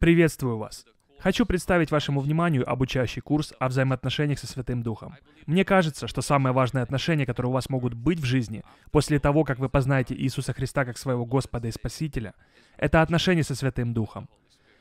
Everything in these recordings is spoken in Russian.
Приветствую вас. Хочу представить вашему вниманию обучающий курс о взаимоотношениях со Святым Духом. Мне кажется, что самое важное отношение, которое у вас могут быть в жизни, после того, как вы познаете Иисуса Христа как своего Господа и Спасителя, это отношения со Святым Духом.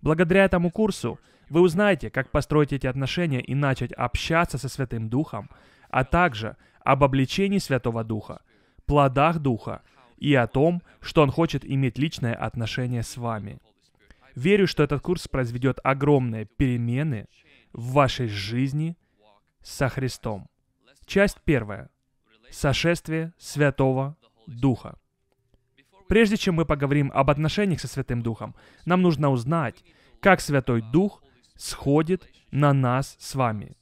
Благодаря этому курсу вы узнаете, как построить эти отношения и начать общаться со Святым Духом, а также об обличении Святого Духа, плодах Духа и о том, что Он хочет иметь личное отношение с вами. Верю, что этот курс произведет огромные перемены в вашей жизни со Христом. Часть первая. Сошествие Святого Духа. Прежде чем мы поговорим об отношениях со Святым Духом, нам нужно узнать, как Святой Дух сходит на нас с вами.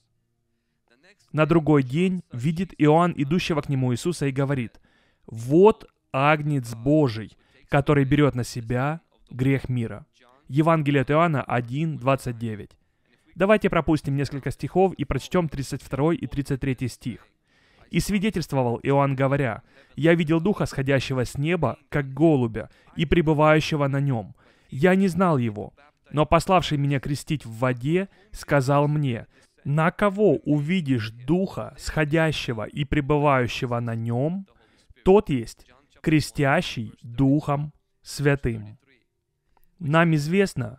На другой день видит Иоанн, идущего к нему Иисуса, и говорит, «Вот Агнец Божий, который берет на себя грех мира». Евангелие от Иоанна 1, 29. Давайте пропустим несколько стихов и прочтем 32 и 33 стих. «И свидетельствовал Иоанн, говоря, «Я видел Духа, сходящего с неба, как голубя, и пребывающего на нем. Я не знал его, но пославший меня крестить в воде, сказал мне, «На кого увидишь Духа, сходящего и пребывающего на нем, тот есть крестящий Духом Святым». Нам известно,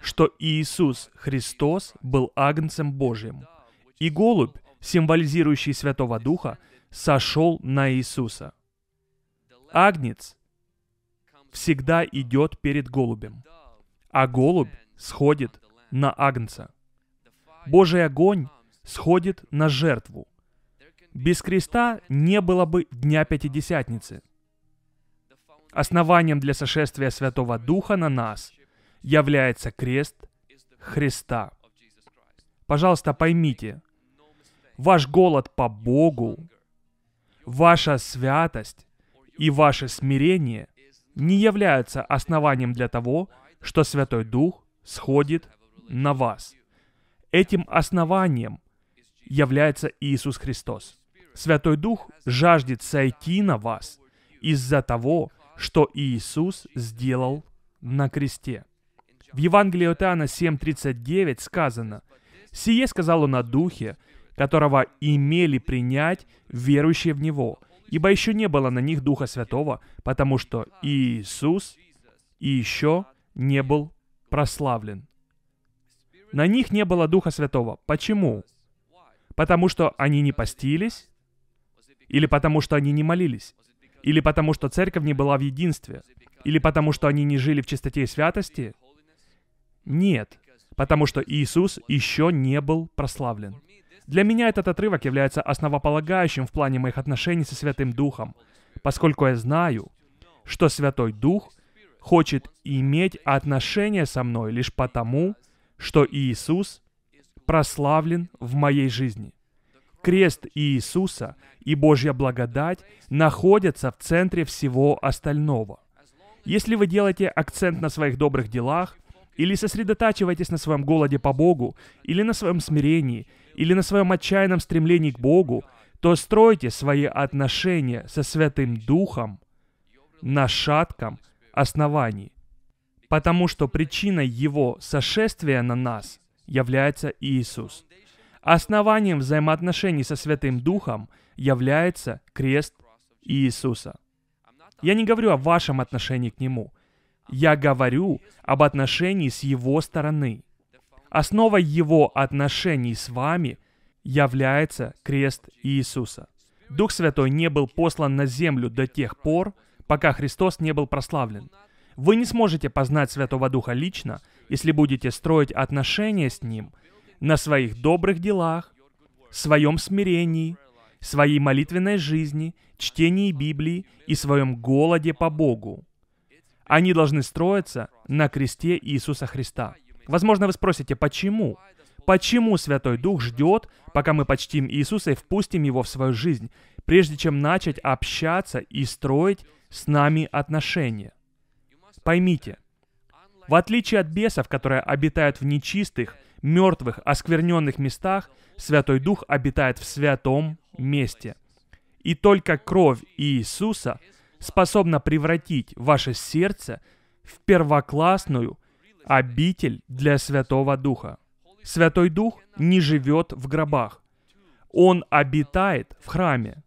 что Иисус Христос был Агнцем Божьим, и голубь, символизирующий Святого Духа, сошел на Иисуса. Агнец всегда идет перед голубем, а голубь сходит на Агнца. Божий огонь сходит на жертву. Без креста не было бы Дня Пятидесятницы – Основанием для сошествия Святого Духа на нас является крест Христа. Пожалуйста, поймите, ваш голод по Богу, ваша святость и ваше смирение не являются основанием для того, что Святой Дух сходит на вас. Этим основанием является Иисус Христос. Святой Дух жаждет сойти на вас из-за того, что Иисус сделал на кресте. В Евангелии от Иоанна 7.39 сказано, «Сие сказал он о Духе, которого имели принять верующие в Него, ибо еще не было на них Духа Святого, потому что Иисус еще не был прославлен». На них не было Духа Святого. Почему? Потому что они не постились? Или потому что они не молились? Или потому, что церковь не была в единстве? Или потому, что они не жили в чистоте и святости? Нет, потому что Иисус еще не был прославлен. Для меня этот отрывок является основополагающим в плане моих отношений со Святым Духом, поскольку я знаю, что Святой Дух хочет иметь отношение со мной лишь потому, что Иисус прославлен в моей жизни крест Иисуса и Божья благодать находятся в центре всего остального. Если вы делаете акцент на своих добрых делах, или сосредотачиваетесь на своем голоде по Богу, или на своем смирении, или на своем отчаянном стремлении к Богу, то стройте свои отношения со Святым Духом на шатком основании. Потому что причиной Его сошествия на нас является Иисус – Основанием взаимоотношений со Святым Духом является крест Иисуса. Я не говорю о вашем отношении к Нему. Я говорю об отношении с Его стороны. Основа Его отношений с вами является крест Иисуса. Дух Святой не был послан на землю до тех пор, пока Христос не был прославлен. Вы не сможете познать Святого Духа лично, если будете строить отношения с Ним – на своих добрых делах, своем смирении, своей молитвенной жизни, чтении Библии и своем голоде по Богу. Они должны строиться на кресте Иисуса Христа. Возможно, вы спросите, почему? Почему Святой Дух ждет, пока мы почтим Иисуса и впустим Его в свою жизнь, прежде чем начать общаться и строить с нами отношения? Поймите, в отличие от бесов, которые обитают в нечистых, мертвых, оскверненных местах Святой Дух обитает в святом месте. И только кровь Иисуса способна превратить ваше сердце в первоклассную обитель для Святого Духа. Святой Дух не живет в гробах. Он обитает в храме.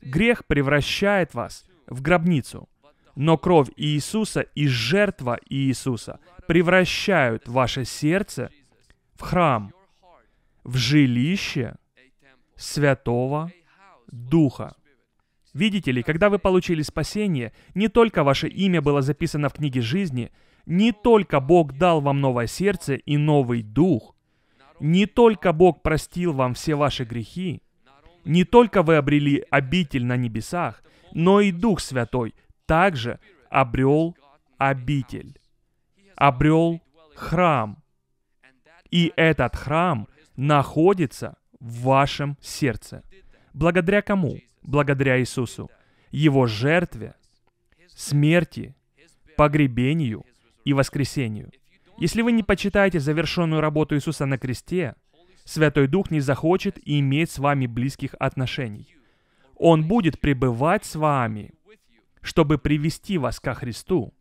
Грех превращает вас в гробницу. Но кровь Иисуса и жертва Иисуса превращают ваше сердце в храм, в жилище Святого Духа. Видите ли, когда вы получили спасение, не только ваше имя было записано в книге жизни, не только Бог дал вам новое сердце и новый дух, не только Бог простил вам все ваши грехи, не только вы обрели обитель на небесах, но и Дух Святой также обрел обитель, обрел храм, и этот храм находится в вашем сердце. Благодаря кому? Благодаря Иисусу. Его жертве, смерти, погребению и воскресению. Если вы не почитаете завершенную работу Иисуса на кресте, Святой Дух не захочет иметь с вами близких отношений. Он будет пребывать с вами, чтобы привести вас ко Христу,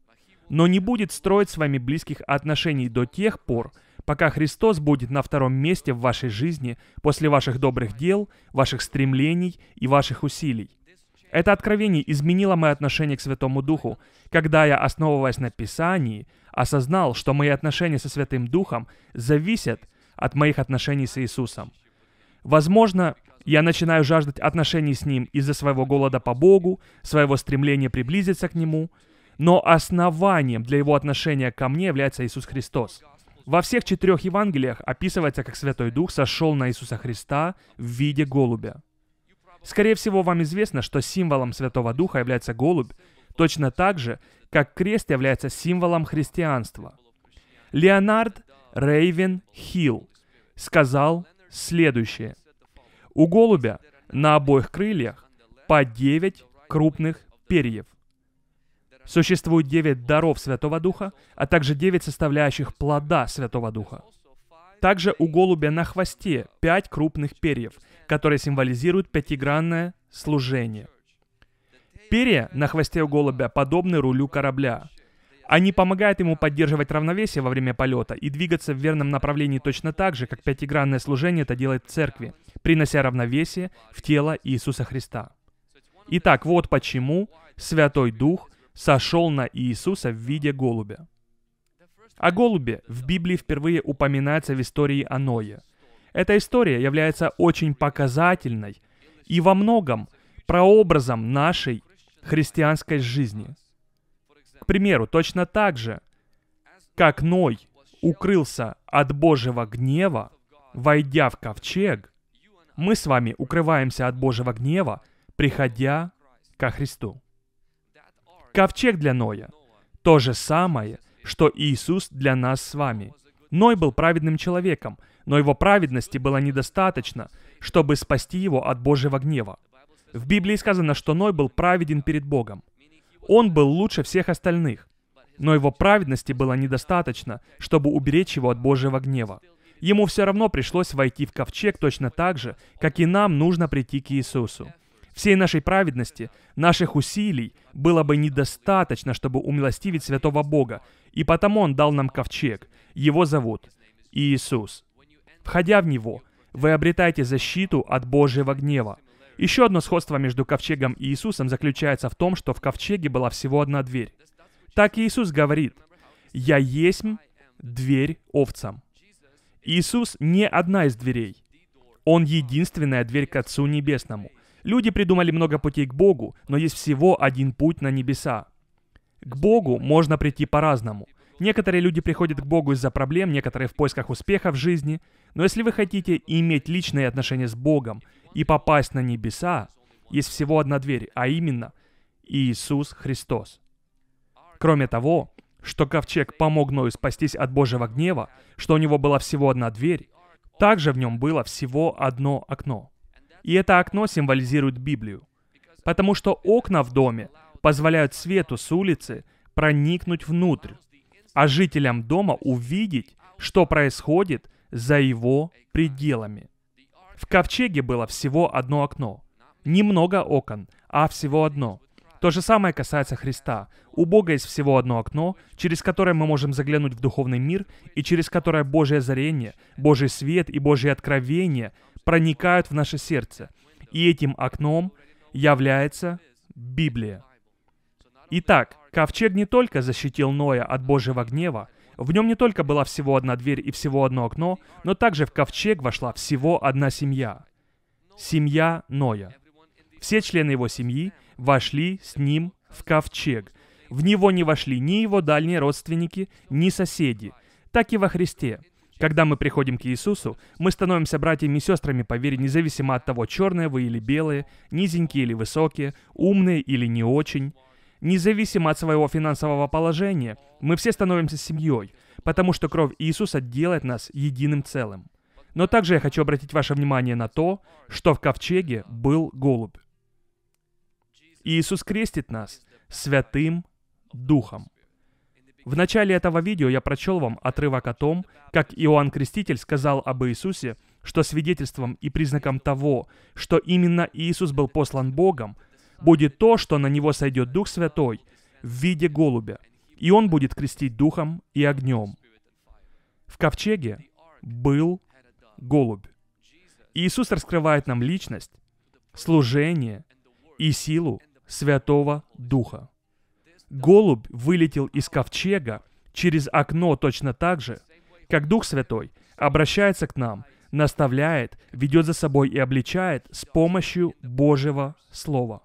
но не будет строить с вами близких отношений до тех пор, пока Христос будет на втором месте в вашей жизни после ваших добрых дел, ваших стремлений и ваших усилий. Это откровение изменило мое отношение к Святому Духу, когда я, основываясь на Писании, осознал, что мои отношения со Святым Духом зависят от моих отношений с Иисусом. Возможно, я начинаю жаждать отношений с Ним из-за своего голода по Богу, своего стремления приблизиться к Нему, но основанием для Его отношения ко мне является Иисус Христос – во всех четырех Евангелиях описывается, как Святой Дух сошел на Иисуса Христа в виде голубя. Скорее всего, вам известно, что символом Святого Духа является голубь, точно так же, как крест является символом христианства. Леонард Рейвен Хилл сказал следующее. У голубя на обоих крыльях по девять крупных перьев. Существует девять даров Святого Духа, а также девять составляющих плода Святого Духа. Также у голубя на хвосте пять крупных перьев, которые символизируют пятигранное служение. Перья на хвосте у голубя подобны рулю корабля. Они помогают ему поддерживать равновесие во время полета и двигаться в верном направлении точно так же, как пятигранное служение это делает в церкви, принося равновесие в тело Иисуса Христа. Итак, вот почему Святой Дух сошел на Иисуса в виде голубя. О голубе в Библии впервые упоминается в истории о Ное. Эта история является очень показательной и во многом прообразом нашей христианской жизни. К примеру, точно так же, как Ной укрылся от Божьего гнева, войдя в ковчег, мы с вами укрываемся от Божьего гнева, приходя ко Христу ковчег для Ноя. То же самое, что Иисус для нас с вами. Ной был праведным человеком, но его праведности было недостаточно, чтобы спасти его от Божьего гнева. В Библии сказано, что Ной был праведен перед Богом. Он был лучше всех остальных, но его праведности было недостаточно, чтобы уберечь его от Божьего гнева. Ему все равно пришлось войти в ковчег точно так же, как и нам нужно прийти к Иисусу. Всей нашей праведности, наших усилий было бы недостаточно, чтобы умилостивить святого Бога, и потому Он дал нам ковчег. Его зовут Иисус. Входя в Него, вы обретаете защиту от Божьего гнева. Еще одно сходство между ковчегом и Иисусом заключается в том, что в ковчеге была всего одна дверь. Так Иисус говорит, «Я есть дверь овцам». Иисус не одна из дверей. Он единственная дверь к Отцу Небесному. Люди придумали много путей к Богу, но есть всего один путь на небеса. К Богу можно прийти по-разному. Некоторые люди приходят к Богу из-за проблем, некоторые в поисках успеха в жизни. Но если вы хотите иметь личные отношения с Богом и попасть на небеса, есть всего одна дверь, а именно Иисус Христос. Кроме того, что ковчег помог Ною спастись от Божьего гнева, что у него была всего одна дверь, также в нем было всего одно окно. И это окно символизирует Библию. Потому что окна в доме позволяют свету с улицы проникнуть внутрь, а жителям дома увидеть, что происходит за его пределами. В ковчеге было всего одно окно. Немного окон, а всего одно. То же самое касается Христа. У Бога есть всего одно окно, через которое мы можем заглянуть в духовный мир, и через которое Божье зрение, Божий свет и Божье откровение проникают в наше сердце. И этим окном является Библия. Итак, ковчег не только защитил Ноя от Божьего гнева, в нем не только была всего одна дверь и всего одно окно, но также в ковчег вошла всего одна семья. Семья Ноя. Все члены его семьи вошли с ним в ковчег. В него не вошли ни его дальние родственники, ни соседи. Так и во Христе. Когда мы приходим к Иисусу, мы становимся братьями и сестрами по вере, независимо от того, черные вы или белые, низенькие или высокие, умные или не очень. Независимо от своего финансового положения, мы все становимся семьей, потому что кровь Иисуса делает нас единым целым. Но также я хочу обратить ваше внимание на то, что в ковчеге был голубь. Иисус крестит нас Святым Духом. В начале этого видео я прочел вам отрывок о том, как Иоанн Креститель сказал об Иисусе, что свидетельством и признаком того, что именно Иисус был послан Богом, будет то, что на него сойдет Дух Святой в виде голубя, и он будет крестить духом и огнем. В ковчеге был голубь. Иисус раскрывает нам личность, служение и силу Святого Духа. Голубь вылетел из ковчега через окно точно так же, как Дух Святой обращается к нам, наставляет, ведет за собой и обличает с помощью Божьего Слова.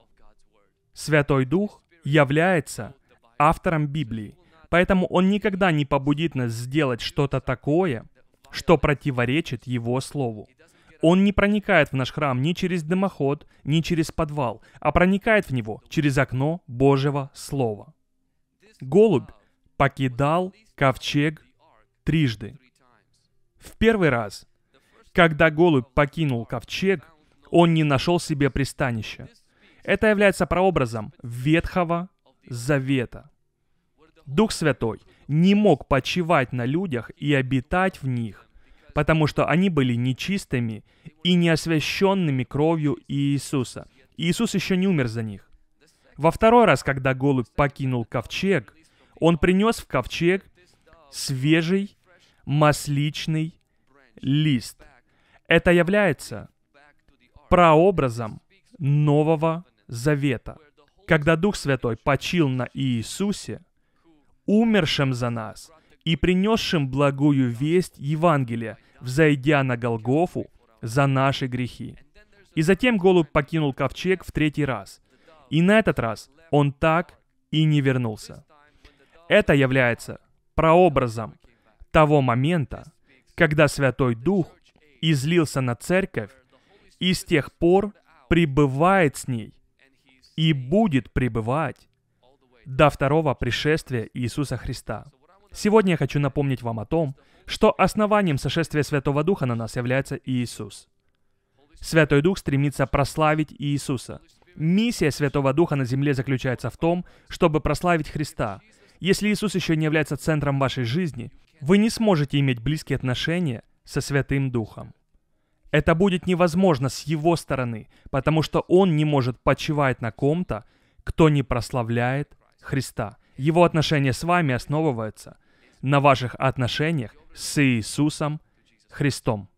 Святой Дух является автором Библии, поэтому Он никогда не побудит нас сделать что-то такое, что противоречит Его Слову. Он не проникает в наш храм ни через дымоход, ни через подвал, а проникает в него через окно Божьего Слова. Голубь покидал ковчег трижды. В первый раз, когда голубь покинул ковчег, он не нашел себе пристанища. Это является прообразом Ветхого Завета. Дух Святой не мог почивать на людях и обитать в них, потому что они были нечистыми и неосвященными кровью Иисуса. И Иисус еще не умер за них. Во второй раз, когда голубь покинул ковчег, он принес в ковчег свежий масличный лист. Это является прообразом Нового Завета. Когда Дух Святой почил на Иисусе, умершем за нас – и принесшим благую весть Евангелия, взойдя на Голгофу за наши грехи. И затем голубь покинул ковчег в третий раз. И на этот раз он так и не вернулся. Это является прообразом того момента, когда Святой Дух излился на церковь и с тех пор пребывает с ней и будет пребывать до второго пришествия Иисуса Христа. Сегодня я хочу напомнить вам о том, что основанием сошествия Святого Духа на нас является Иисус. Святой Дух стремится прославить Иисуса. Миссия Святого Духа на земле заключается в том, чтобы прославить Христа. Если Иисус еще не является центром вашей жизни, вы не сможете иметь близкие отношения со Святым Духом. Это будет невозможно с его стороны, потому что он не может почивать на ком-то, кто не прославляет Христа – его отношения с вами основываются на ваших отношениях с Иисусом Христом.